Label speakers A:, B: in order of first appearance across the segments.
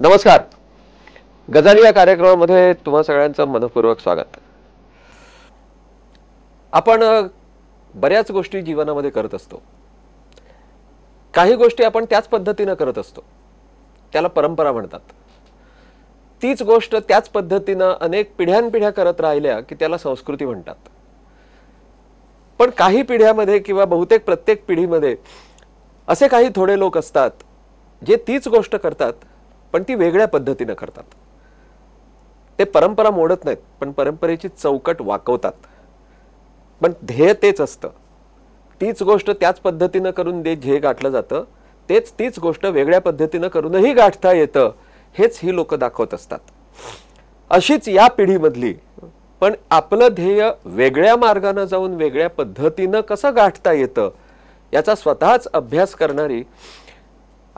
A: नमस्कार गजाली या कार्यक्रमामध्ये तुम्हा सगळ्यांचं मनपूर्वक स्वागत आपण बऱ्याच गोष्टी जीवनामध्ये करत असतो काही गोष्टी आपण त्याच पद्धतीनं करत असतो त्याला परंपरा म्हणतात तीच गोष्ट त्याच पद्धतीनं अनेक पिढ्यानपिढ्या करत राहिल्या की त्याला संस्कृती म्हणतात पण काही पिढ्यामध्ये किंवा बहुतेक प्रत्येक पिढीमध्ये असे काही थोडे लोक असतात जे तीच गोष्ट करतात पण ती वेगळ्या पद्धतीनं करतात ते परंपरा मोडत नाहीत पण परंपरेची चौकट वाकवतात पण ध्येय तेच असतं तीच गोष्ट त्याच पद्धतीनं करून दे ध्येय गाठलं जातं तेच तीच गोष्ट वेगळ्या पद्धतीनं करूनही गाठता येतं हेच ही लोक दाखवत असतात अशीच या पिढीमधली पण आपलं ध्येय वेगळ्या मार्गानं जाऊन वेगळ्या पद्धतीनं कसं गाठता येतं याचा स्वतःच अभ्यास करणारी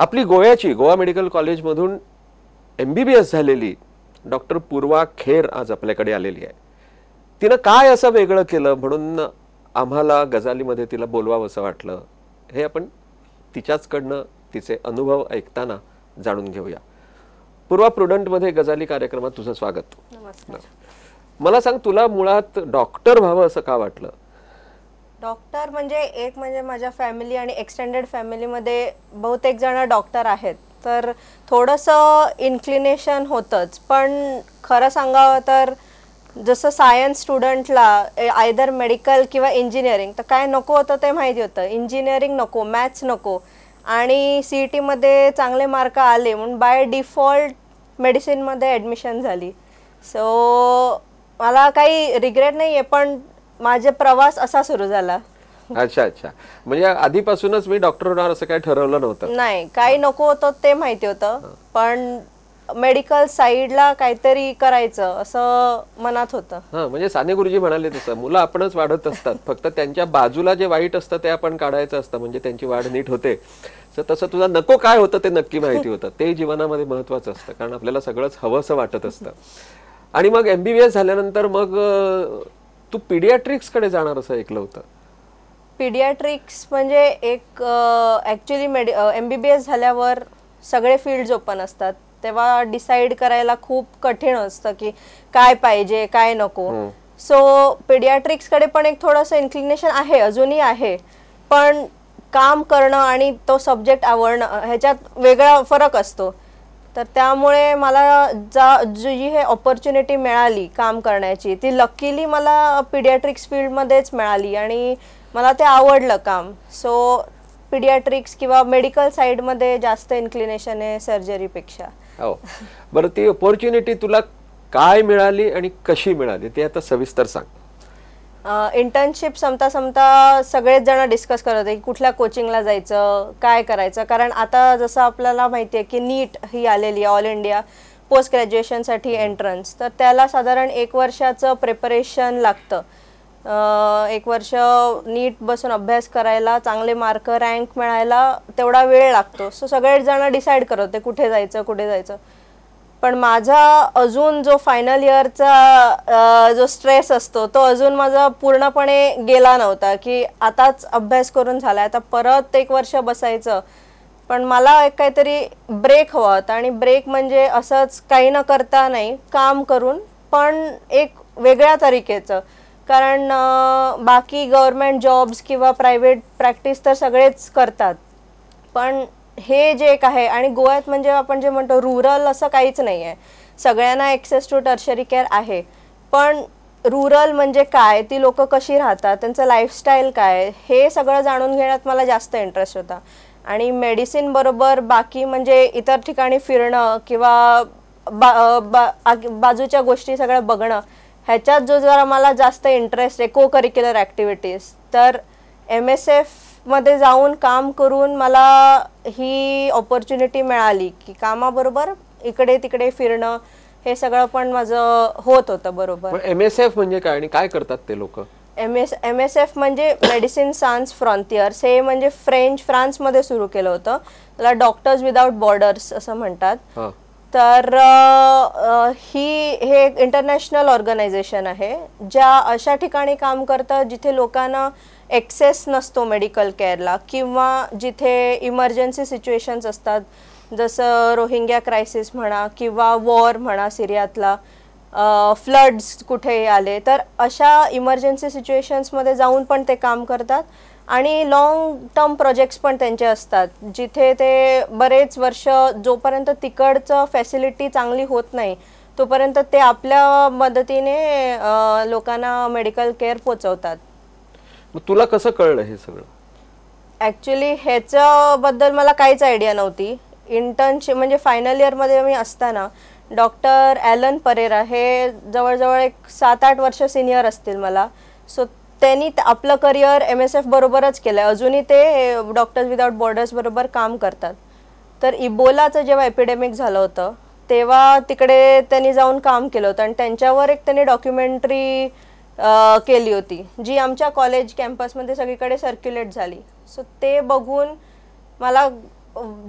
A: आपली गोव्याची गोवा मेडिकल कॉलेजमधून एम बी बी एस झालेली डॉक्टर पूर्वा खेर आज आपल्याकडे आलेली आहे तिनं काय असं वेगळं केलं म्हणून आम्हाला गजालीमध्ये तिला बोलवावं असं वाटलं हे आपण तिच्याचकडनं तिचे अनुभव ऐकताना जाणून घेऊया पूर्वा प्रुडंटमध्ये गजाली कार्यक्रमात तुझं स्वागत मला सांग तुला मुळात डॉक्टर व्हावं असं का वाटलं
B: डॉक्टर म्हणजे एक म्हणजे माझ्या फॅमिली आणि एक्सटेंडेड फॅमिलीमध्ये बहुतेक जण डॉक्टर आहेत तर थोडंसं इन्क्लिनेशन होतंच पण खरं सांगावं तर जसं सायन्स स्टुडंटला आयदर मेडिकल किंवा इंजिनिअरिंग तर काय नको होतं ते माहिती होतं इंजिनिअरिंग नको मॅथ्स नको आणि सी ई e टीमध्ये चांगले मार्क आले म्हणून बाय डिफॉल्ट मेडिसिनमध्ये ॲडमिशन झाली सो मला काही रिग्रेट नाही आहे पण माझा प्रवास असा सुरू झाला
A: अच्छा अच्छा म्हणजे आधीपासूनच मी डॉक्टर होणार असं काही ठरवलं नव्हतं
B: नाही काही नको होतं ते माहिती होतं पण मेडिकल साईडला काहीतरी करायचं असं मनात होत
A: म्हणजे साने गुरुजी म्हणाले तसं मुलं आपणच वाढत असतात फक्त त्यांच्या बाजूला जे वाईट असतं ते आपण काढायचं असतं म्हणजे त्यांची वाढ नीट होते तर तसं तुझा नको काय होतं ते नक्की माहिती होतं ते जीवनामध्ये महत्वाचं असतं कारण आपल्याला सगळंच असं वाटत असतं आणि मग एमबीबीएस झाल्यानंतर मग तू कडे जाणार असं ऐकलं होतं
B: पीडियाट्रिक्स म्हणजे एक actually medi M B B S झाल्यावर सगळे फील्ड्स ओपन असतात तेव्हा डिसाईड करायला खूप कठीण असतं की काय पाहिजे काय नको सो हो. पीडियाट्रिक्सकडे पण एक थोडंसं इन्क्लिनेशन आहे अजूनही आहे पण काम करणं आणि तो सब्जेक्ट आवडणं ह्याच्यात वेगळा फरक असतो तर त्यामुळे मला जा जी हे ऑपॉर्च्युनिटी मिळाली काम करण्याची ती लकीली मला पिडियाट्रिक्स फील्डमध्येच मिळाली आणि मला ते आवडलं काम सो पिडियाट्रिक्स किंवा मेडिकल मध्ये जास्त इन्क्लिनेशन आहे सर्जरीपेक्षा
A: हो बरं ती ऑपॉर्च्युनिटी तुला काय मिळाली आणि कशी मिळाली ते आता सविस्तर
B: सांग इंटर्नशिप समता समता सगळेच जण डिस्कस करत आहे की कुठल्या कोचिंगला जायचं काय करायचं कारण आता जसं आपल्याला माहिती आहे की नीट ही आलेली आहे ऑल इंडिया पोस्ट ग्रॅज्युएशनसाठी एंट्रन्स तर त्याला साधारण एक वर्षाचं प्रिपरेशन लागतं एक वर्ष नीट बसून अभ्यास करायला चांगले मार्क रँक मिळायला तेवढा वेळ लागतो सो सगळेजण डिसाईड करत होते कुठे जायचं कुठे जायचं पण माझा अजून जो फायनल इयरचा जो स्ट्रेस असतो तो अजून माझा पूर्णपणे गेला नव्हता की आताच अभ्यास करून झाला आता परत एक वर्ष बसायचं पण मला एक काहीतरी ब्रेक हवा होता आणि ब्रेक म्हणजे असंच काही न करता नाही काम करून पण एक वेगळ्या तरीकेचं कारण बाकी गव्हर्मेंट जॉब्स किंवा प्रायव्हेट प्रॅक्टिस तर सगळेच करतात पण हे जे एक आहे आणि गोव्यात म्हणजे आपण जे म्हणतो रुरल असं काहीच नाही आहे सगळ्यांना ॲक्सेस टू टर्शरी केअर आहे पण रुरल म्हणजे काय ती लोकं कशी राहतात त्यांचं लाईफस्टाईल काय हे सगळं जाणून घेण्यात मला जास्त इंटरेस्ट होता आणि मेडिसिन बरोबर बाकी म्हणजे इतर ठिकाणी फिरणं किंवा बा, बा, बा बाजूच्या गोष्टी सगळ्या बघणं ह्याच्यात जो जर मला जास्त इंटरेस्ट आहे को करिक्युलर ॲक्टिव्हिटीज तर एम एस एफमध्ये जाऊन काम करून मला ही ऑपॉर्च्युनिटी मिळाली की कामाबरोबर इकडे तिकडे फिरणं हे सगळं पण माझं होत होतं बरोबर एम एस
A: एफ म्हणजे काय आणि काय करतात ते लोक
B: M S M S F म्हणजे मेडिसिन सान्स फ्रॉन्टियर्स हे म्हणजे फ्रेंच फ्रान्समध्ये सुरू केलं होतं त्याला डॉक्टर्स विदाउट बॉर्डर्स असं म्हणतात तर ही हे एक इंटरनॅशनल ऑर्गनायझेशन आहे ज्या अशा ठिकाणी काम करतं जिथे लोकांना एक्सेस नसतो मेडिकल केअरला किंवा जिथे इमर्जन्सी सिच्युएशन्स असतात जसं रोहिंग्या क्रायसिस म्हणा किंवा वॉर म्हणा सिरियातला फ्लड्स कुठे आले तर अशा इमर्जन्सी सिच्युएशन्समध्ये जाऊन पण ते काम करतात आणि लाँग टर्म प्रोजेक्ट्स पण त्यांचे असतात जिथे ते बरेच वर्ष जोपर्यंत तिकडचं फॅसिलिटी चांगली होत नाही तोपर्यंत ते आपल्या मदतीने लोकांना मेडिकल केअर पोचवतात
A: तुला कसं कळलं हे सगळं
B: ॲक्च्युली ह्याच्याबद्दल मला काहीच आयडिया नव्हती इंटर्नशिप म्हणजे फायनल इयरमध्ये मी असताना डॉक्टर ॲलन परेरा हे जवळजवळ एक सात आठ वर्ष सिनियर असतील मला सो त्यांनी आपलं करिअर एम एस एफ बरोबरच केलं आहे अजूनही ते डॉक्टर्स विदाउट बॉर्डर्स बरोबर काम करतात तर इबोलाचं जेव्हा एपिडेमिक झालं होतं तेव्हा तिकडे त्यांनी जाऊन काम केलं होतं आणि त्यांच्यावर एक त्यांनी डॉक्युमेंटरी केली होती जी आमच्या कॉलेज कॅम्पसमध्ये सगळीकडे सर्क्युलेट झाली सो ते बघून मला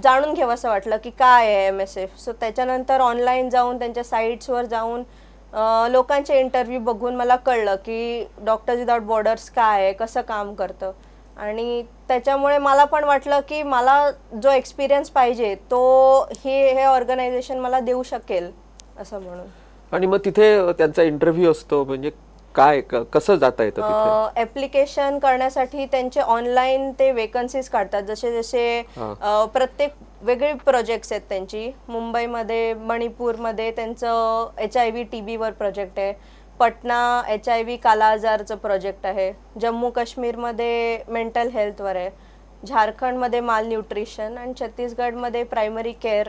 B: जाणून घ्यावं असं वाटलं की काय आहे एम एस एफ सो त्याच्यानंतर ऑनलाईन जाऊन त्यांच्या साईट्सवर जाऊन लोकांचे इंटरव्ह्यू बघून मला कळलं की डॉक्टर्स विदाउट बॉर्डर्स काय आहे कसं काम करतं आणि त्याच्यामुळे मला पण वाटलं की मला जो एक्सपिरियन्स पाहिजे तो हे हे ऑर्गनायझेशन मला देऊ शकेल असं म्हणून
A: आणि मग तिथे त्यांचा इंटरव्ह्यू असतो म्हणजे काय कसं जाता येतं
B: ऍप्लिकेशन करण्यासाठी त्यांचे ऑनलाईन ते वेकन्सीज काढतात जसे जसे प्रत्येक वेगळे प्रोजेक्ट्स आहेत त्यांची मुंबईमध्ये मणिपूरमध्ये त्यांचं एच आय व्ही टी व्हीवर प्रोजेक्ट आहे पटना एच आय व्ही काला आजारचं प्रोजेक्ट आहे जम्मू काश्मीरमध्ये मेंटल हेल्थवर आहे झारखंडमध्ये माल न्यूट्रिशन आणि छत्तीसगडमध्ये प्रायमरी केअर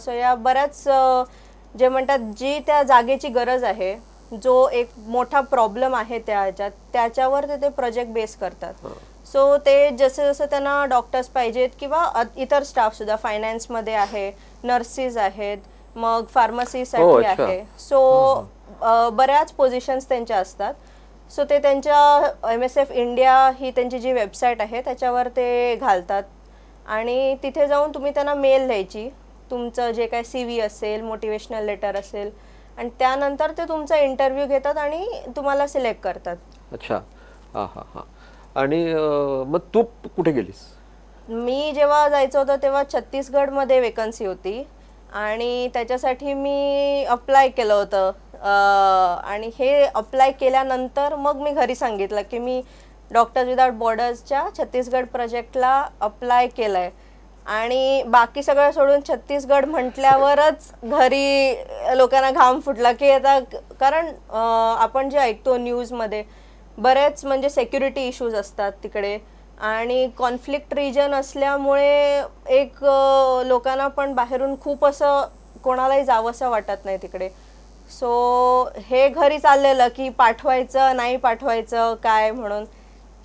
B: सो या बऱ्याच जे म्हणतात जी त्या जागेची गरज आहे जो एक मोठा प्रॉब्लेम आहे त्या ह्याच्यात त्याच्यावर ते, ते प्रोजेक्ट बेस करतात सो ते जसं जसं त्यांना डॉक्टर्स पाहिजेत किंवा इतर स्टाफ सुद्धा फायनान्स मध्ये आहे नर्सेस आहेत मग फार्मसीसाठी हो, आहे सो बऱ्याच पोझिशन्स त्यांच्या असतात सो ते त्यांच्या एम एस एफ इंडिया ही त्यांची जी वेबसाईट आहे त्याच्यावर ते घालतात आणि तिथे जाऊन तुम्ही त्यांना मेल द्यायची तुमचं जे काय सी व्ही असेल मोटिवेशनल लेटर असेल आणि त्यानंतर ते तुमचा इंटरव्ह्यू घेतात आणि तुम्हाला सिलेक्ट करतात
A: अच्छा हां हां हां आणि मग तू कुठे गेलीस
B: मी जेव्हा जायचं होतं तेव्हा छत्तीसगडमध्ये वेकन्सी होती आणि त्याच्यासाठी मी अप्लाय केलं होतं आणि हे अप्लाय केल्यानंतर मग मी घरी सांगितलं की मी डॉक्टर्स विदाउट बॉर्डर्सच्या छत्तीसगड प्रोजेक्टला अप्लाय केलं आहे आणि बाकी सगळं सोडून छत्तीसगड म्हटल्यावरच घरी लोकांना घाम फुटला की आता कारण आपण जे ऐकतो न्यूजमध्ये बरेच म्हणजे सेक्युरिटी इश्यूज असतात तिकडे आणि कॉन्फ्लिक्ट रिजन असल्यामुळे एक लोकांना पण बाहेरून खूप असं कोणालाही जावंसं वाटत नाही तिकडे सो हे घरी चाललेलं की पाठवायचं नाही पाठवायचं काय म्हणून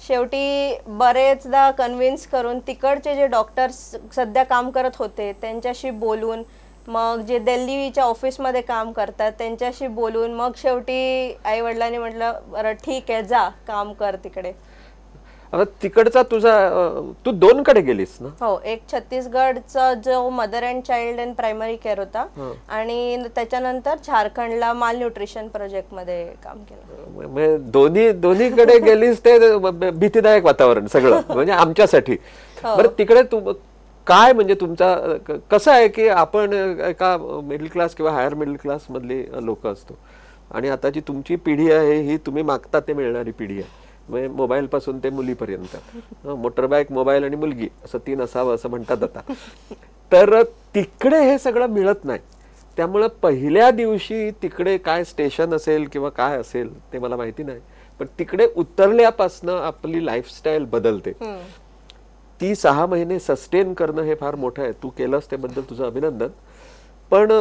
B: शेवटी बरेचदा कन्व्हिन्स करून तिकडचे जे डॉक्टर्स सध्या काम करत होते त्यांच्याशी बोलून मग जे दिल्लीच्या ऑफिसमध्ये काम करतात त्यांच्याशी बोलून मग शेवटी आई वडिलांनी म्हटलं बरं ठीक आहे जा काम कर तिकडे
A: तिकडचा तुझा तू दोन कडे गेलीस ना
B: हो एक छत्तीसगडचा जो mother and child and primary care होता आणि त्याच्यानंतर झारखंडला माल न्यूट्रिशन प्रोजेक्ट मध्ये काम
A: केलं दोन्ही कडे गेलीस ते भीतीदायक वातावरण सगळं म्हणजे आमच्यासाठी हो. बरं तिकडे तू काय म्हणजे तुमचा कसं आहे की आपण एका मिडल क्लास किंवा हायर मिडल मधली लोक असतो आणि आता जी तुमची पिढी आहे ही तुम्ही मागता ते मिळणारी पिढी आहे म्हणजे मोबाईल पासून ते मुलीपर्यंत मोटरबाईक मोबाईल आणि मुलगी असं तीन असावं असं म्हणतात आता तर तिकडे हे सगळं मिळत नाही त्यामुळं पहिल्या दिवशी तिकडे काय स्टेशन असेल किंवा काय असेल ते मला माहिती नाही पण तिकडे उतरल्यापासनं आपली लाईफस्टाईल बदलते ती सहा महिने सस्टेन करणं हे फार मोठं आहे तू केलंस त्याबद्दल तुझं अभिनंदन पण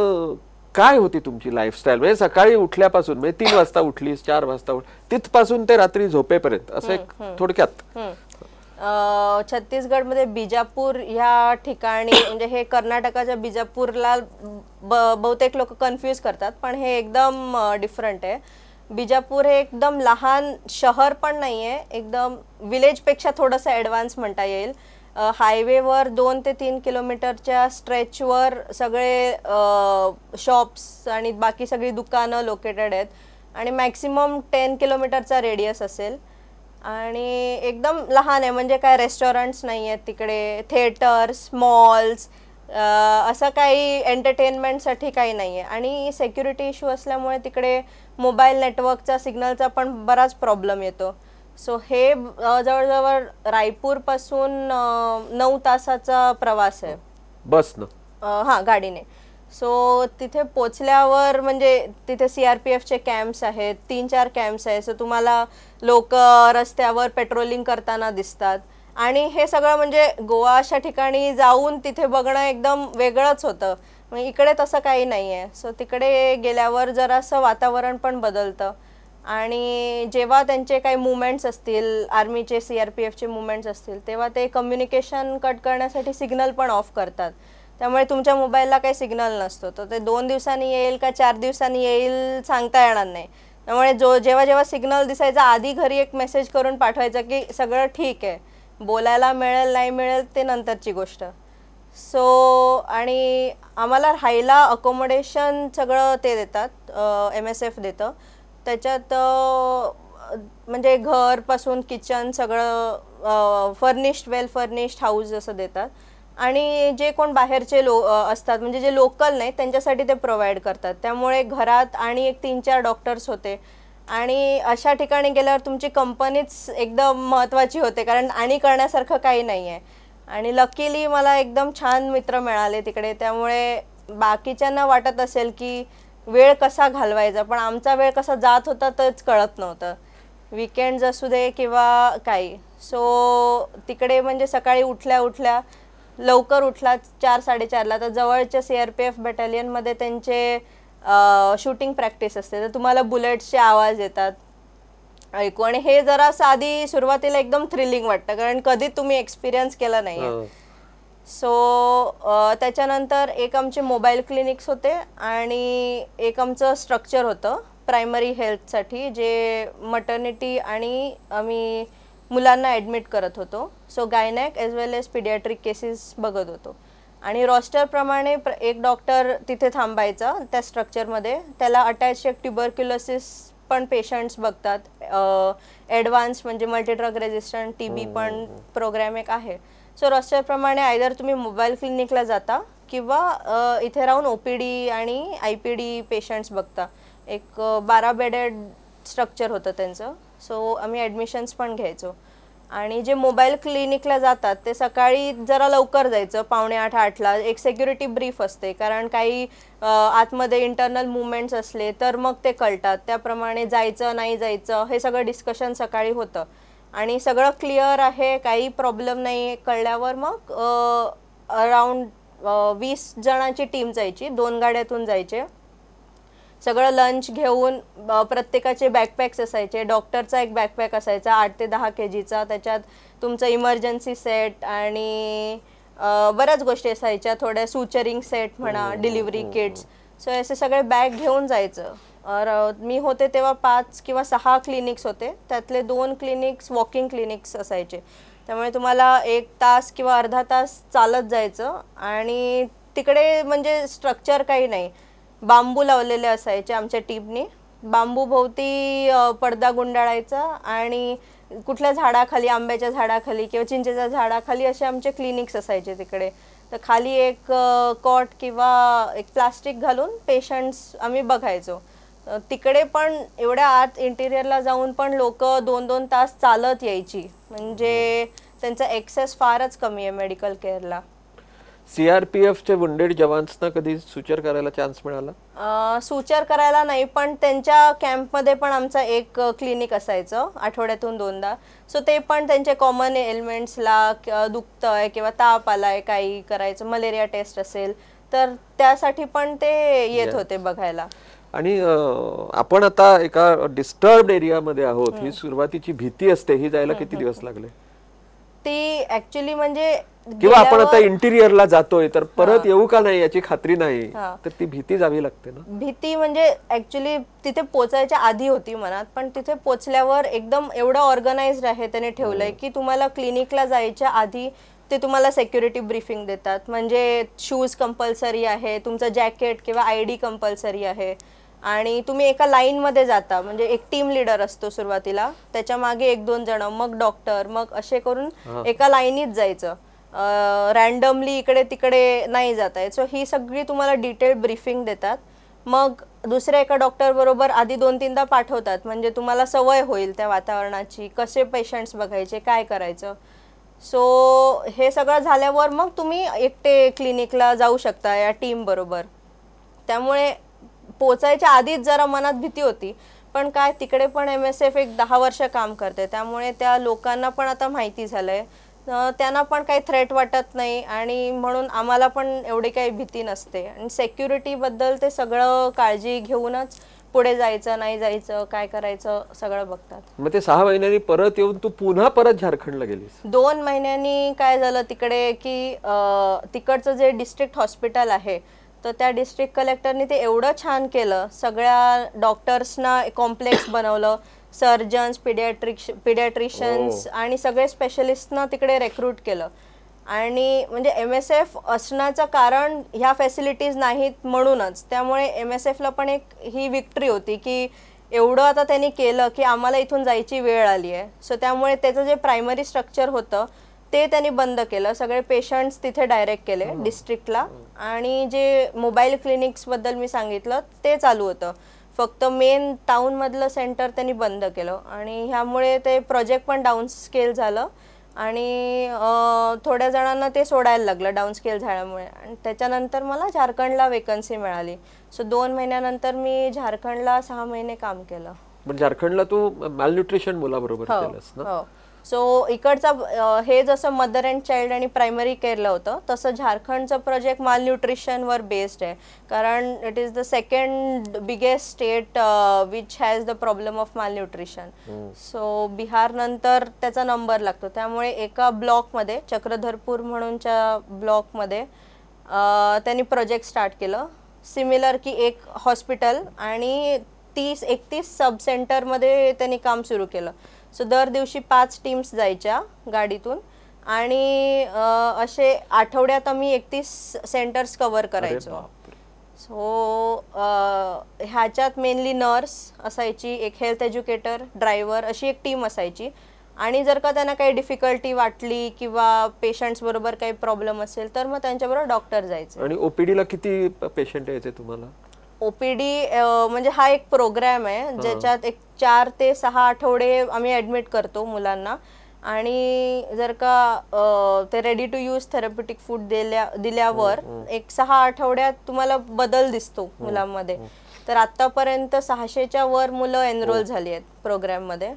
A: काय होती तुमची लाईफस्टाईल म्हणजे सकाळी उठल्यापासून म्हणजे तीन वाजता उठलीस चार वाजता उठ तिथपासून ते रात्री झोपेपर्यंत असं एक थोडक्यात
B: मध्ये बिजापूर ह्या ठिकाणी म्हणजे हे कर्नाटकाच्या बिजापूरला बहुतेक लोक कन्फ्यूज करतात पण हे एकदम डिफरंट आहे बिजापूर हे एकदम लहान शहर पण नाही आहे एकदम विलेजपेक्षा थोडंसं ॲडव्हान्स म्हणता येईल हायवेवर दोन ते तीन किलोमीटरच्या स्ट्रेचवर सगळे शॉप्स आणि बाकी सगळी दुकानं लोकेटेड आहेत आणि मॅक्सिमम टेन किलोमीटरचा रेडियस असेल आणि एकदम लहान आहे म्हणजे काय रेस्टॉरंट्स नाही आहेत तिकडे थिएटर्स मॉल्स असं काही एंटरटेनमेंटसाठी काही नाही आहे आणि सेक्युरिटी इश्यू असल्यामुळे तिकडे मोबाईल नेटवर्कचा सिग्नलचा पण बराच प्रॉब्लेम येतो सो हे जवळजवळ रायपूरपासून नऊ तासाचा प्रवास आहे बस हां गाडीने सो तिथे पोचल्यावर म्हणजे तिथे सी आर पी एफचे कॅम्प्स आहेत तीन चार कॅम्प्स आहेत सो तुम्हाला लोक रस्त्यावर पेट्रोलिंग करताना दिसतात आणि हे सगळं म्हणजे गोवा अशा ठिकाणी जाऊन तिथे बघणं एकदम वेगळंच होतं इकडे तसं काही नाही आहे सो तिकडे गेल्यावर जरासं वातावरण पण बदलतं आणि जेव्हा त्यांचे काही मुवमेंट्स असतील आर्मीचे सी आर पी एफचे मुवमेंट्स असतील तेव्हा ते कम्युनिकेशन कट करण्यासाठी सिग्नल पण ऑफ करतात त्यामुळे तुमच्या मोबाईलला काही सिग्नल नसतो तर ते दोन दिवसांनी येईल का चार दिवसांनी येईल सांगता येणार नाही त्यामुळे जो जेव्हा जेव्हा सिग्नल दिसायचा आधी घरी एक मेसेज करून पाठवायचा की सगळं ठीक आहे बोलायला मिळेल नाही मिळेल ते नंतरची गोष्ट सो आणि आम्हाला राहायला अकोमोडेशन सगळं ते देतात एम एस एफ देतं त्याच्यात म्हणजे घरपासून किचन सगळं फर्निश्ड वेल फर्निश्ड हाऊस असं देतात आणि जे कोण बाहेरचे लो असतात म्हणजे जे लोकल नाही त्यांच्यासाठी ते प्रोव्हाइड करतात त्यामुळे घरात आणि एक तीन चार डॉक्टर्स होते आणि अशा ठिकाणी गेल्यावर तुमची कंपनीच एकदम महत्त्वाची होते कारण आणि करण्यासारखं काही नाही आहे आणि लकीली मला एकदम छान मित्र मिळाले तिकडे त्यामुळे बाकीच्यांना वाटत असेल की वेळ कसा घालवायचा पण आमचा वेळ कसा जात होता तेच कळत नव्हतं विकेंड्स असू दे किंवा काही सो तिकडे म्हणजे सकाळी उठल्या उठल्या लवकर उठला चार साडेचारला तर जवळच्या सी आर पी एफ बटालियनमध्ये त्यांचे शूटिंग प्रॅक्टिस असते तर तुम्हाला बुलेट्सचे आवाज येतात ऐकू आणि हे जरा साधी सुरुवातीला एकदम थ्रिलिंग वाटतं कारण कधी तुम्ही एक्सपिरियन्स केला नाही सो हो. त्याच्यानंतर एक आमचे मोबाईल क्लिनिक्स होते आणि एक आमचं स्ट्रक्चर होतं प्रायमरी हेल्थसाठी जे मटर्निटी आणि आम्ही मुलांना ॲडमिट करत होतो so gynaec as well as paediatric cases बघत होतो आणि रॉस्टरप्रमाणे प्र एक डॉक्टर तिथे थांबायचा त्या स्ट्रक्चरमध्ये त्याला अटॅच एक ट्युबरक्युलोसिस पण पेशंट्स बघतात ॲडव्हान्स म्हणजे मल्टीड्रग रेझिस्टंट टी बी पण प्रोग्रॅम हो. एक आहे सो रॉस्टरप्रमाणे आयदर तुम्ही मोबाईल क्लिनिकला जाता किंवा इथे राहून ओ पी डी आणि आय पी डी पेशंट्स बघता एक बारा बेडेड स्ट्रक्चर होतं त्यांचं सो आम्ही ॲडमिशन्स पण घ्यायचो आणि जे मोबाईल क्लिनिकला जातात ते सकाळी जरा लवकर जायचं पावणे आठ आठला एक सेक्युरिटी ब्रीफ असते कारण काही आतमध्ये इंटरनल मुवमेंट्स असले तर मग ते कळतात त्याप्रमाणे जायचं नाही जायचं हे सगळं डिस्कशन सकाळी होतं आणि सगळं क्लिअर आहे काही प्रॉब्लेम नाही कळल्यावर मग अराऊंड वीस जणांची टीम जायची दोन गाड्यातून जायचे सगळं लंच घेऊन प्रत्येकाचे बॅकपॅक्स असायचे डॉक्टरचा एक बॅकपॅक असायचा आठ ते दहा के जीचा त्याच्यात तुमचं इमर्जन्सी सेट आणि बऱ्याच गोष्टी असायच्या थोड्या सुचरिंग सेट म्हणा डिलिव्हरी किट्स सो असे सगळे बॅग घेऊन जायचं और मी होते तेव्हा पाच किंवा सहा क्लिनिक्स होते त्यातले दोन क्लिनिक्स वॉकिंग क्लिनिक्स असायचे त्यामुळे तुम्हाला एक तास किंवा अर्धा तास चालत जायचं आणि तिकडे म्हणजे स्ट्रक्चर काही नाही बांबू लावलेले असायचे आमच्या टीपने बांबू भोवती पडदा गुंडाळायचा आणि कुठल्या झाडाखाली आंब्याच्या झाडाखाली किंवा चिंचेच्या झाडाखाली असे आमचे क्लिनिक्स असायचे तिकडे तर खाली एक कॉट किंवा एक प्लास्टिक घालून पेशंट्स आम्ही बघायचो तिकडे पण एवढ्या आत इंटिरियरला जाऊन पण लोक दोन दोन तास चालत यायची म्हणजे त्यांचा एक्सेस फारच कमी आहे मेडिकल केअरला
A: सीआरपीएफचे वंडेड जवान्सना कधी सुचर करायला चान्स
B: मिळाला सुचर करायला नाही पण त्यांच्या कॅम्प मध्ये पण आमचा एक क्लिनिक असायचं आठवड्यातून दोनदा सो ते पण त्यांचे कॉमन एलिमेंट्स ला दुखतं आहे किंवा ताप आलाय काही करायचं मलेरिया टेस्ट असेल तर त्यासाठी पण ते येत होते बघायला
A: आणि आपण आता एका डिस्टर्ब एरियामध्ये आहोत ही सुरुवातीची भीती असते ही जायला किती दिवस लागले
B: ती ऍक्च्युली म्हणजे किंवा आपण आता
A: इंटिरियरला जातोय तर परत येऊ का नाही याची खात्री नाही तर ती भीती जावी लागते ना
B: भीती म्हणजे ऍक्च्युली तिथे पोचायच्या आधी होती मनात पण तिथे पोचल्यावर एकदम एवढं ऑर्गनाइज्ड आहे त्याने ठेवलंय की तुम्हाला क्लिनिकला जायच्या आधी ते तुम्हाला सेक्युरिटी ब्रीफिंग देतात म्हणजे शूज कंपल्सरी आहे तुमचं जॅकेट किंवा आय कंपल्सरी आहे आणि तुम्ही एका लाईनमध्ये जाता म्हणजे एक टीम लीडर असतो सुरुवातीला त्याच्या मागे एक दोन जण मग डॉक्टर मग असे करून एका लाईनीत जायचं रॅन्डमली इकडे तिकडे नाही जात आहे सो ही सगळी तुम्हाला डिटेल ब्रीफिंग देतात मग दुसऱ्या एका डॉक्टर बरोबर आधी दोन तीनदा पाठवतात म्हणजे तुम्हाला सवय होईल त्या वातावरणाची कसे पेशंट्स बघायचे काय करायचं सो हे सगळं झाल्यावर मग तुम्ही एकटे क्लिनिकला जाऊ शकता या टीम बरोबर त्यामुळे पोचायच्या आधीच जरा मनात भीती होती पण काय तिकडे पण एम एस एफ एक दहा वर्ष काम करते त्यामुळे त्या लोकांना पण आता माहिती झालंय त्यांना पण काही थ्रेट वाटत नाही आणि म्हणून आम्हाला पण एवढी काही भीती नसते आणि सेक्युरिटीबद्दल ते सगळं काळजी घेऊनच पुढे जायचं नाही जायचं काय करायचं सगळं बघतात
A: मग ते सहा महिन्यांनी परत येऊन तू पुन्हा परत झारखंडला गेलीस
B: दोन महिन्यांनी काय झालं तिकडे की तिकडचं जे डिस्ट्रिक्ट हॉस्पिटल आहे तर त्या डिस्ट्रिक्ट कलेक्टरने ते एवढं छान केलं सगळ्या डॉक्टर्सना कॉम्प्लेक्स बनवलं सर्जन्स पिडियाट्रिक्स पिडियाट्रिशियन्स आणि सगळे स्पेशलिस्टना तिकडे रेक्रूट केलं आणि म्हणजे एम एस एफ असण्याचं कारण ह्या फॅसिलिटीज नाहीत म्हणूनच त्यामुळे एम एस एफला पण एक ही विक्ट्री होती की एवढं आता त्यांनी केलं की आम्हाला इथून जायची वेळ आली आहे सो त्यामुळे त्याचं जे प्रायमरी स्ट्रक्चर होतं ते त्यांनी बंद केलं सगळे पेशंट्स तिथे डायरेक्ट केले डिस्ट्रिक्टला आणि जे मोबाईल क्लिनिक्स बद्दल मी सांगितलं ते चालू होतं फक्त मेन टाउन मधलं सेंटर त्यांनी बंद केलं आणि ह्यामुळे ते प्रोजेक्ट पण डाऊन स्केल झालं आणि थोड्या जणांना ते सोडायला लागलं डाऊन स्केल झाल्यामुळे आणि त्याच्यानंतर मला झारखंडला वेकन्सी मिळाली सो दोन महिन्यानंतर मी झारखंडला सहा महिने काम केलं
A: पण झारखंडला तू मॅलन्यूट्रिशन मुलाबरोबर हो, केलंस ना हो.
B: सो इकडचं हे जसं मदर अँड चाइल्ड आणि प्रायमरी केअरला होतं तसं झारखंडचं प्रोजेक्ट माल न्यूट्रिशनवर बेस्ड आहे कारण it is the second biggest state which has the problem of malnutrition so Bihar नंतर त्याचा नंबर लागतो त्यामुळे एका ब्लॉकमध्ये चक्रधरपूर म्हणूनच्या ब्लॉकमध्ये त्यांनी प्रोजेक्ट स्टार्ट केलं सिमिलर की एक हॉस्पिटल आणि तीस एकतीस सब सेंटरमध्ये त्यांनी काम सुरू केलं सो दर दिवशी पाच टीम्स जायच्या गाडीतून आणि असे आठवड्यात आम्ही एकतीस सेंटर्स कव्हर करायचो सो ह्याच्यात मेनली नर्स असायची एक हेल्थ एज्युकेटर ड्रायव्हर अशी एक टीम असायची आणि जर का त्यांना काही डिफिकल्टी वाटली किंवा पेशंट्स बरोबर काही प्रॉब्लेम असेल तर मग त्यांच्याबरोबर डॉक्टर जायचं आणि
A: ओपीडीला किती पेशंट यायचे तुम्हाला
B: ओपीडी म्हणजे हा एक प्रोग्राम आहे ज्याच्यात एक चार ते सहा आठवडे आम्ही ऍडमिट करतो मुलांना आणि जर का ते ready to use therapeutic food दिल्या दिल्यावर एक सहा आठवड्यात तुम्हाला बदल दिसतो मुलांमध्ये तर आतापर्यंत सहाशेच्या वर मुलं एनरोल झाली आहेत प्रोग्राम मध्ये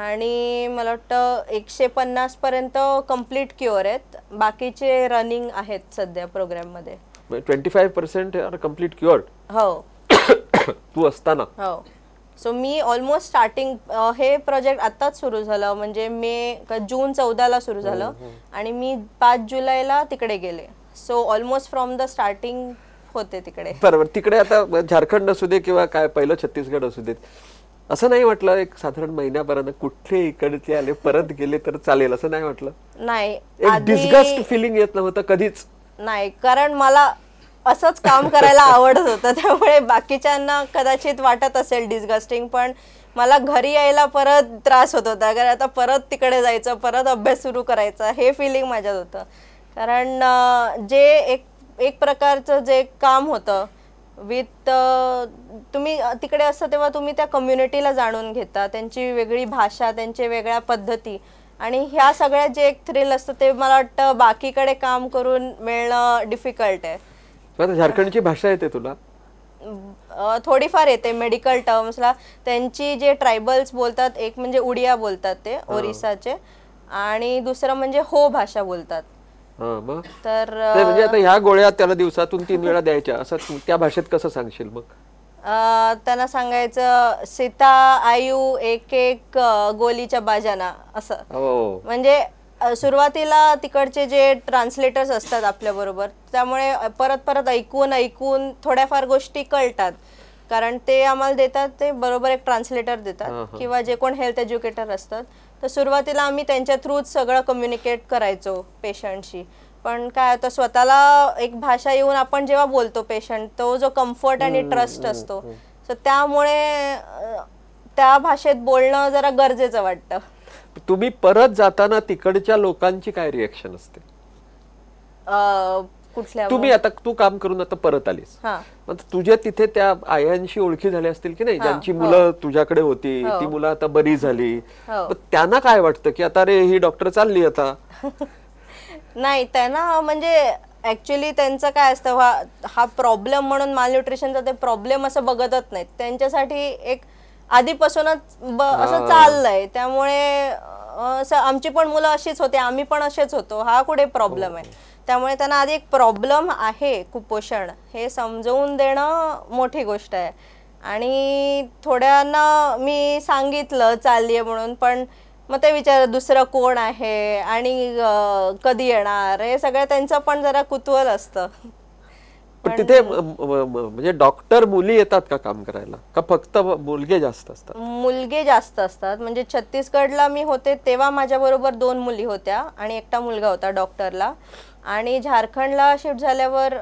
B: आणि मला वाटतं एकशे पन्नास पर्यंत कम्प्लीट क्युअर आहेत बाकीचे रनिंग आहेत सध्या प्रोग्राम मध्ये
A: twenty five percent complete cure
B: हो
A: तू असताना
B: हो सो मी ऑलमोस्ट स्टार्टिंग हे प्रोजेक्ट आताच सुरू झालं म्हणजे मे जून जून ला सुरू हो, झालं हो. आणि मी पाच जुलैला तिकडे गेले so almost from the starting होते तिकडे बरोबर
A: तिकडे आता झारखंड असू दे किंवा काय पहिलं छत्तीसगड असू दे असं नाही म्हटलं एक साधारण महिन्यापर्यंत कुठले इकडचे आले परत गेले तर चालेल असं नाही म्हटलं
B: नाही एक
A: फिलिंग येत नव्हतं कधीच
B: नाही कारण मला असंच काम करायला आवडत होतं त्यामुळे बाकीच्यांना कदाचित वाटत असेल डिस्गस्टिंग पण मला घरी यायला परत त्रास होत होता कारण आता परत तिकडे जायचं परत अभ्यास सुरू करायचा हे फिलिंग माझ्यात होतं कारण जे एक एक प्रकारचं जे काम होतं विथ तुम्ही तिकडे असतं तेव्हा तुम्ही त्या कम्युनिटीला जाणून घेता त्यांची वेगळी भाषा त्यांचे वेगळ्या पद्धती आणि ह्या सगळ्या जे एक थ्रिल असतं ते मला वाटतं बाकीकडे काम करून मिळणं डिफिकल्ट आहे
A: झारखंडची भाषा येते तुला
B: थोडीफार येते मेडिकल ला त्यांची जे ट्रायबल्स बोलतात एक म्हणजे उडिया बोलतात ते ओरिसाचे आणि दुसरं म्हणजे हो भाषा बोलतात तर म्हणजे आता
A: ह्या गोळ्या त्याला दिवसातून तीन वेळा द्यायच्या असं त्या भाषेत कसं सांगशील मग
B: त्यांना सांगायचं सीता आयु एक एक गोलीच्या बाजाना असं हो. म्हणजे सुरुवातीला तिकडचे जे ट्रान्सलेटर्स असतात आपल्याबरोबर त्यामुळे परत परत ऐकून ऐकून थोड्याफार गोष्टी कळतात कारण ते आम्हाला देतात ते बरोबर एक ट्रान्सलेटर देतात किंवा जे कोण हेल्थ एज्युकेटर असतात तर सुरुवातीला आम्ही त्यांच्या थ्रूच सगळं कम्युनिकेट करायचो पेशंटशी पण काय होतं स्वतःला एक भाषा येऊन आपण जेव्हा बोलतो पेशंट तो जो कम्फर्ट आणि ट्रस्ट असतो सो त्यामुळे त्या भाषेत बोलणं जरा गरजेचं वाटतं
A: तुम्ही परत जाताना तिकडच्या लोकांची काय रिएक्शन असते तुम्ही आता तू काम करून आता परत आलीस तुझ्या तिथे त्या आयांशी ओळखी झाली असतील की नाही ज्यांची हो. मुलं तुझ्याकडे होती हो. ती मुलं आता बरी झाली हो. त्यांना काय वाटतं की आता रे ही डॉक्टर चालली आता
B: नाही त्यांना म्हणजे ऍक्च्युली त्यांचं काय असतं हा- प्रॉब्लेम म्हणून मालन्यूट्रिशनचा ते प्रॉब्लेम असं बघतच नाहीत त्यांच्यासाठी एक आधीपासूनच असं चाललंय त्यामुळे आमची पण मुलं अशीच होते आम्ही पण असेच होतो हा कुठे प्रॉब्लेम आहे हो. त्यामुळे त्यांना आधी एक प्रॉब्लेम आहे कुपोषण हे समजवून देणं मोठी गोष्ट आहे आणि थोड्यांना मी सांगितलं चालली आहे म्हणून पण मग ते विचार दुसरं कोण आहे आणि कधी येणार हे सगळं त्यांचं पण जरा कुतूहल असतं
A: पण तिथे म्हणजे डॉक्टर मुली येतात का काम करायला का फक्त मुलगे जास्त असतात
B: मुलगे जास्त असतात म्हणजे छत्तीसगडला मी होते तेव्हा माझ्या बरोबर दोन मुली होत्या आणि एकटा मुलगा होता डॉक्टरला आणि झारखंडला शिफ्ट झाल्यावर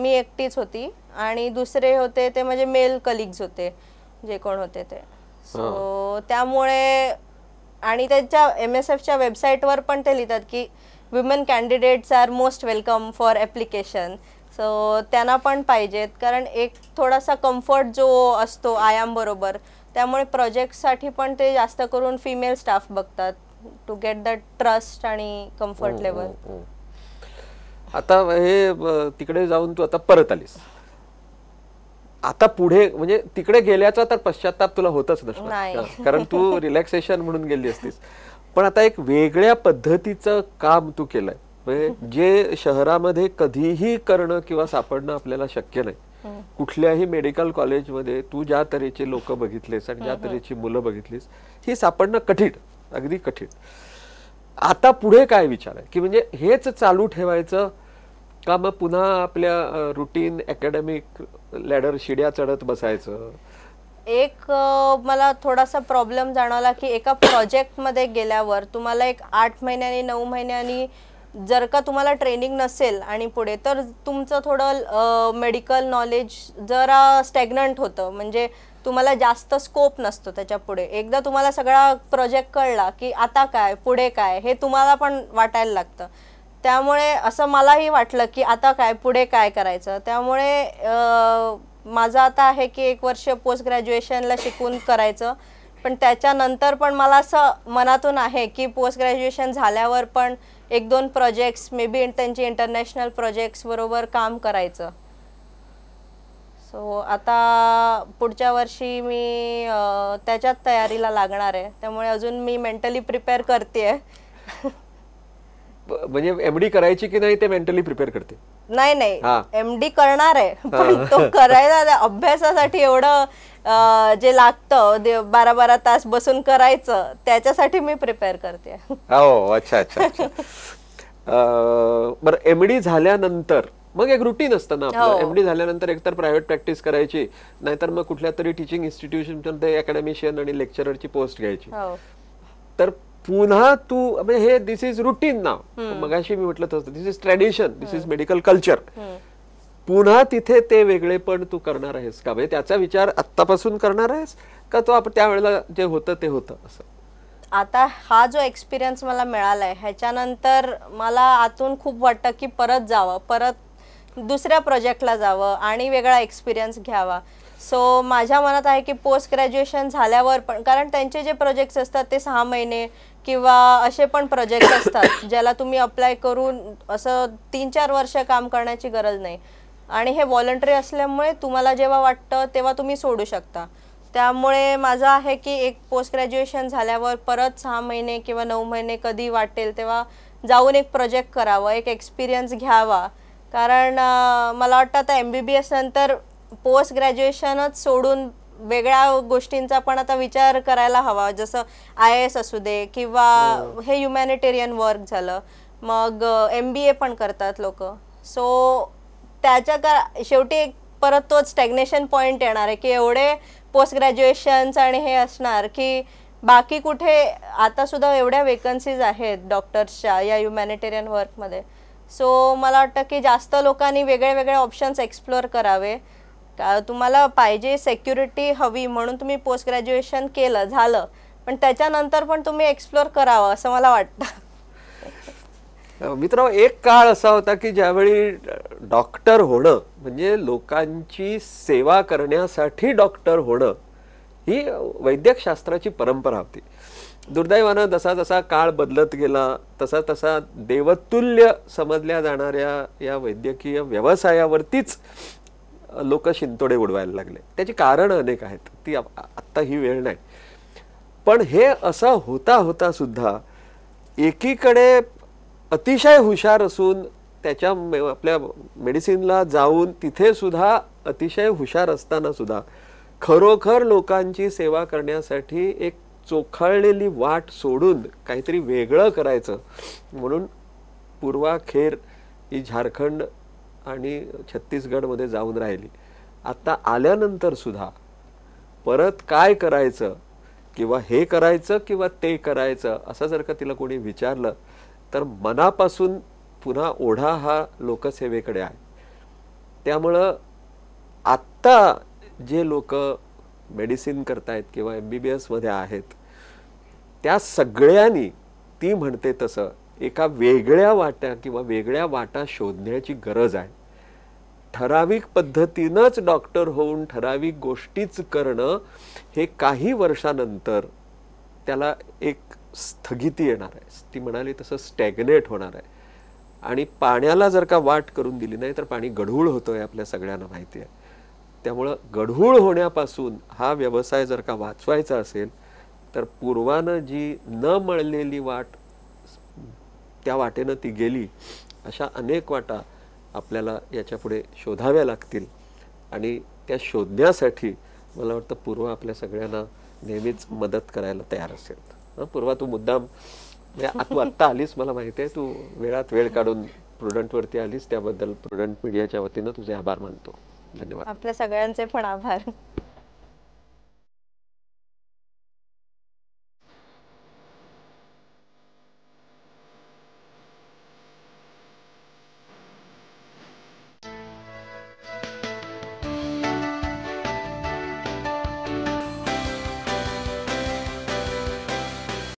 B: मी एकटीच होती आणि दुसरे होते ते म्हणजे मेल कलिग्स होते जे कोण होते ते
A: सो
B: त्यामुळे आणि त्यांच्या एम एस एफच्या वेबसाईटवर पण ते लिहितात की women candidates are most welcome for application so त्यांना पण पाहिजेत कारण एक थोडासा कम्फर्ट जो असतो बरोबर त्यामुळे प्रोजेक्टसाठी पण ते जास्त करून फिमेल स्टाफ बघतात टू गेट द ट्रस्ट आणि कम्फर्ट लेवल हो,
A: हो, हो. आता हे तिकडे जाऊन तू आता परत आलीस आता पुढे म्हणजे तिकडे गेल्याचा तर पश्चाताप तुला होतच नाही कारण तू रिलॅक्सेशन म्हणून गेली असतीस पण आता एक वेगळ्या पद्धतीचं काम तू केलंय म्हणजे जे शहरामध्ये कधीही करणं किंवा सापडणं आपल्याला शक्य नाही हो. कुठल्याही मेडिकल कॉलेजमध्ये तू ज्या तऱ्हेचे लोक बघितलेस आणि ज्या तऱ्हेची मुलं बघितलीस ही सापडणं कठीण अगदी कठीण आता पुढे काय विचार आहे की म्हणजे हेच चालू ठेवायचं का मग पुन्हा आपल्या रुटीन अकॅडमिक लॅडर शिड्या चढत बसायचं
B: एक मला थोडासा प्रॉब्लेम जाणवला की एका प्रोजेक्ट मध्ये गेल्यावर तुम्हाला एक आठ महिन्यानी नऊ महिन्यानी जर का तुम्हाला ट्रेनिंग नसेल आणि पुढे तर तुमचं थोडं मेडिकल नॉलेज जरा स्टॅग्नंट होतं म्हणजे तुम्हाला जास्त स्कोप नसतो त्याच्या पुढे एकदा तुम्हाला सगळा प्रोजेक्ट कळला की आता काय पुढे काय हे तुम्हाला पण वाटायला लागतं त्यामुळे असं मलाही वाटलं की आता काय पुढे काय करायचं त्यामुळे माझं आता आहे की एक वर्ष पोस्ट ग्रॅज्युएशनला शिकून करायचं पण त्याच्यानंतर पण मला असं मनातून आहे की पोस्ट ग्रॅज्युएशन झाल्यावर पण एक दोन प्रोजेक्ट्स मे बी त्यांचे इंटरनॅशनल प्रोजेक्ट्स बरोबर काम करायचं सो आता पुढच्या वर्षी मी त्याच्यात तयारीला लागणार आहे त्यामुळे अजून मी मेंटली प्रिपेअर करते
A: म्हणजे एमडी करायची की नाही ते मेंटली प्रिपेअर करते
B: नाही नाही एमडी करणार आहे पण तो करायला अभ्यासासाठी एवढं जे लागतं बारा बारा तास बसून करायचं त्याच्यासाठी मी प्रिपेअर करते
A: हो अच्छा अच्छा बरं एमडी झाल्यानंतर मग एक रुटीन असतं ना आपलं एमडी हो. झाल्यानंतर एकतर प्रायव्हेट प्रॅक्टिस करायची नाहीतर मग कुठल्या तरी टीचिंग इन्स्टिट्यूशन अकॅडमिशियन आणि लेक्चररची पोस्ट घ्यायची हो. तर पुन्हा तू म्हणजे हे दिस इज रुटीन ना मगाशी मी म्हटलं तसं this is tradition this is medical culture पुन्हा तिथे ते वेगळे पण तू करणार आहेस का म्हणजे त्याचा विचार आतापासून करणार आहेस का तो आपण त्यावेळेला जे होतं ते होतं असं
B: आता हा जो एक्सपिरियन्स मला मिळालाय ह्याच्यानंतर मला आतून खूप वाटतं की परत जावं परत दुसऱ्या प्रोजेक्टला जावं आणि वेगळा एक्सपिरियन्स घ्यावा सो माझ्या मनात आहे की पोस्ट ग्रॅज्युएशन झाल्यावर पण कारण त्यांचे जे प्रोजेक्ट्स असतात ते सहा महिने किंवा असे पण प्रोजेक्ट असतात ज्याला तुम्ही अप्लाय करून असं तीन चार वर्ष काम करण्याची गरज नाही आणि हे व्हॉलंटरी असल्यामुळे तुम्हाला जेव्हा वाटतं तेव्हा तुम्ही सोडू शकता त्यामुळे माझं आहे की एक पोस्ट ग्रॅज्युएशन झाल्यावर परत सहा महिने किंवा नऊ महिने कधी वाटेल तेव्हा जाऊन एक प्रोजेक्ट करावा एक एक्सपिरियन्स घ्यावा कारण मला वाटतं आता एम बी बी एस नंतर पोस्ट ग्रॅज्युएशनच सोडून वेगळ्या गोष्टींचा पण आता विचार करायला हवा जसं आय एस असू दे किंवा हो. हे ह्युमॅनिटेरियन वर्क झालं मग एम बी ए पण करतात लोक सो त्याच्या का शेवटी एक परत तोच स्टॅग्नेशन पॉईंट येणार आहे की एवढे पोस्ट ग्रॅज्युएशन्स आणि हे असणार की बाकी कुठे आता सुद्धा एवढ्या वेकन्सीज आहेत डॉक्टर्सच्या या ह्युमॅनिटेरियन वर्कमध्ये सो मला वाटतं की जास्त लोकांनी वेगळे वेगळे ऑप्शन्स एक्सप्लोअर करावे तुम्हाला पाहिजे सेक्युरिटी हवी म्हणून तुम्ही पोस्ट ग्रॅज्युएशन केलं झालं पण त्याच्यानंतर पण तुम्ही एक्सप्लोअर करावं असं मला वाटतं
A: मित्र एक काळ असा होता की ज्यावेळी डॉक्टर होणं म्हणजे लोकांची सेवा करण्यासाठी डॉक्टर होणं ही वैद्यकशास्त्राची परंपरा होती दुर्दैवानं जसा जसा काळ बदलत गेला तसा तसा देवतुल्य समजल्या जाणाऱ्या या वैद्यकीय व्यवसायावरतीच लोक शिंतोडे उडवायला लागले त्याची कारण अनेक आहेत ती आत्ता ही वेळ नाही पण हे असा होता होता सुद्धा एकीकडे अतिशय हुशार असून त्याच्या आपल्या मेडिसिनला जाऊन तिथे सुद्धा अतिशय हुशार असताना सुद्धा खरोखर लोकांची सेवा करण्यासाठी एक चोखाळलेली वाट सोडून काहीतरी वेगळं करायचं म्हणून पूर्वाखेर ही झारखंड आणि छत्तीसगडमध्ये जाऊन राहिली आत्ता आल्यानंतर सुद्धा परत काय करायचं किंवा हे करायचं किंवा ते करायचं असं जर का तिला कोणी विचारलं तर मनापासून पुन्हा ओढा हा लोकसेवेकडे आहे त्यामुळं आत्ता जे लोक मेडिसिन करतायत किंवा एम बी बी एसमध्ये आहेत त्या सगळ्यांनी ती म्हणते तसं एका वेगळ्या वाट्या किंवा वेगळ्या वाटा शोधण्याची गरज आहे ठराविक पद्धतीनंच डॉक्टर होऊन ठराविक गोष्टीच करणं हे काही वर्षानंतर त्याला एक स्थगिती येणार आहे ती म्हणाली तसं स्टॅग्नेट होणार आहे आणि पाण्याला जर का वाट करून दिली नाही तर पाणी गढूळ होतं आहे आपल्या सगळ्यांना माहिती आहे त्यामुळं गढूळ होण्यापासून हा व्यवसाय जर का वाचवायचा असेल तर पूर्वानं जी न मळलेली वाट त्या वाटेनं ती गेली अशा अनेक वाटा आपल्याला याच्यापुढे शोधाव्या लागतील आणि त्या शोधण्यासाठी मला वाटतं पूर्व आपल्या सगळ्यांना नेहमीच मदत करायला तयार असेल पूर्वा तू मुद्दाम तू म्हणजे आत्ता आलीस मला माहिती आहे तू वेळात वेळ काढून प्रुडंटवरती आलीस त्याबद्दल प्रुडंट मीडियाच्या वतीनं तुझे आभार मानतो धन्यवाद
B: आपल्या सगळ्यांचे पण आभार